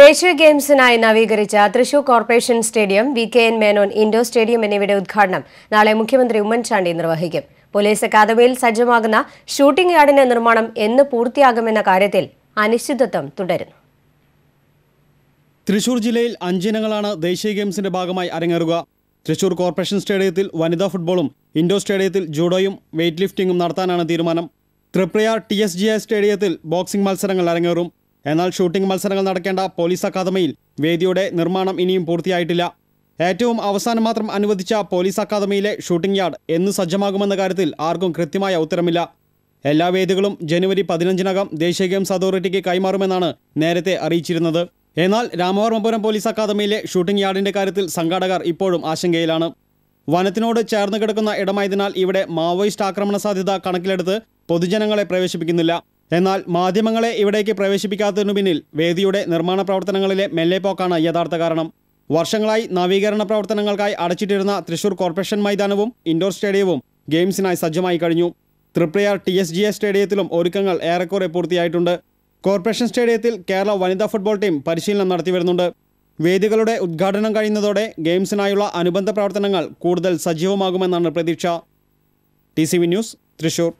ദേശീയ ഗെയിംസിനായി നവീകരിച്ച Thrissur corporation stadium V K N Menon indoor stadium എന്നിവയുടെ ഉദ്ഘാടനം നാളെ മുഖ്യമന്ത്രി ഉമ്മൻചാണ്ടി നിർവഹിക്കും പോലീസ് അക്കാദമിയിൽ സജ്ജമാകുന്ന ഷൂട്ടിംഗ് യാർഡിന്റെ നിർമ്മാണം എന്ന് പൂർത്തിയാകുമെന്ന കാര്യത്തിൽ അനിശ്ചിതത്വം തുടരുന്നു തൃശൂർ ജില്ലയിൽ അഞ്ചിനങ്ങളാണ് ദേശീയ ഗെയിംസിന്റെ ഭാഗമായി അരങ്ങേറുക തൃശൂർ കോർപ്പറേഷൻ സ്റ്റേഡിയത്തിൽ വനിതാ ഫുട്ബോളും ഇൻഡോർ സ്റ്റേഡിയത്തിൽ ജൂഡോയും വെയ്റ്റ് ലിഫ്റ്റിംഗും നടത്താനാണ് തീരുമാനം Triprayar T S G I സ്റ്റേഡിയത്തിൽ ബോക്സിംഗ് മത്സരങ്ങൾ അരങ്ങേറും എന്നാൽ ഷൂട്ടിംഗ് മത്സരങ്ങൾ നടക്കേണ്ട പോലീസ് അക്കാദമിയിൽ വേദിയുടെ നിർമ്മാണം ഇനിയും പൂർത്തിയായിട്ടില്ല ഏറ്റവും അവസാനം മാത്രം അനുവദിച്ച പോലീസ് അക്കാദമിയിലെ ഷൂട്ടിംഗ് യാർഡ് എന്ന് സജ്ജമാകുമെന്ന കാര്യത്തിൽ ആർക്കും കൃത്യമായ ഉത്തരമില്ല എല്ലാ വേദികളും ജനുവരി പതിനഞ്ചിനകം ദേശീയ ഗെയിംസ് അതോറിറ്റിക്ക് കൈമാറുമെന്നാണ് നേരത്തെ അറിയിച്ചിരുന്നത് എന്നാൽ രാമവർമ്മപുരം പോലീസ് അക്കാദമിയിലെ ഷൂട്ടിംഗ് യാർഡിന്റെ കാര്യത്തിൽ സംഘാടകർ ഇപ്പോഴും ആശങ്കയിലാണ് വനത്തിനോട് ചേർന്ന് കിടക്കുന്ന ഇടമായതിനാൽ ഇവിടെ മാവോയിസ്റ്റ് ആക്രമണ സാധ്യത കണക്കിലെടുത്ത് പൊതുജനങ്ങളെ പ്രവേശിപ്പിക്കുന്നില്ല എന്നാൽ മാധ്യമങ്ങളെ ഇവിടേക്ക് പ്രവേശിപ്പിക്കാത്തതിനു പിന്നിൽ വേദിയുടെ നിർമ്മാണ പ്രവർത്തനങ്ങളിലെ മെല്ലെപ്പോക്കാണ് യഥാർത്ഥ കാരണം വർഷങ്ങളായി നവീകരണ പ്രവർത്തനങ്ങൾക്കായി അടച്ചിട്ടിരുന്ന തൃശൂർ കോർപ്പറേഷൻ മൈതാനവും ഇൻഡോർ സ്റ്റേഡിയവും ഗെയിംസിനായി സജ്ജമായി കഴിഞ്ഞു Triprayar T S G S സ്റ്റേഡിയത്തിലും ഒരുക്കങ്ങൾ ഏറെക്കുറെ പൂർത്തിയായിട്ടുണ്ട് കോർപ്പറേഷൻ സ്റ്റേഡിയത്തിൽ കേരള വനിതാ ഫുട്ബോൾ ടീം പരിശീലനം നടത്തിവരുന്നുണ്ട് വേദികളുടെ ഉദ്ഘാടനം കഴിയുന്നതോടെ ഗെയിംസിനായുള്ള അനുബന്ധ പ്രവർത്തനങ്ങൾ കൂടുതൽ സജീവമാകുമെന്നാണ് പ്രതീക്ഷ T C V news Thrissur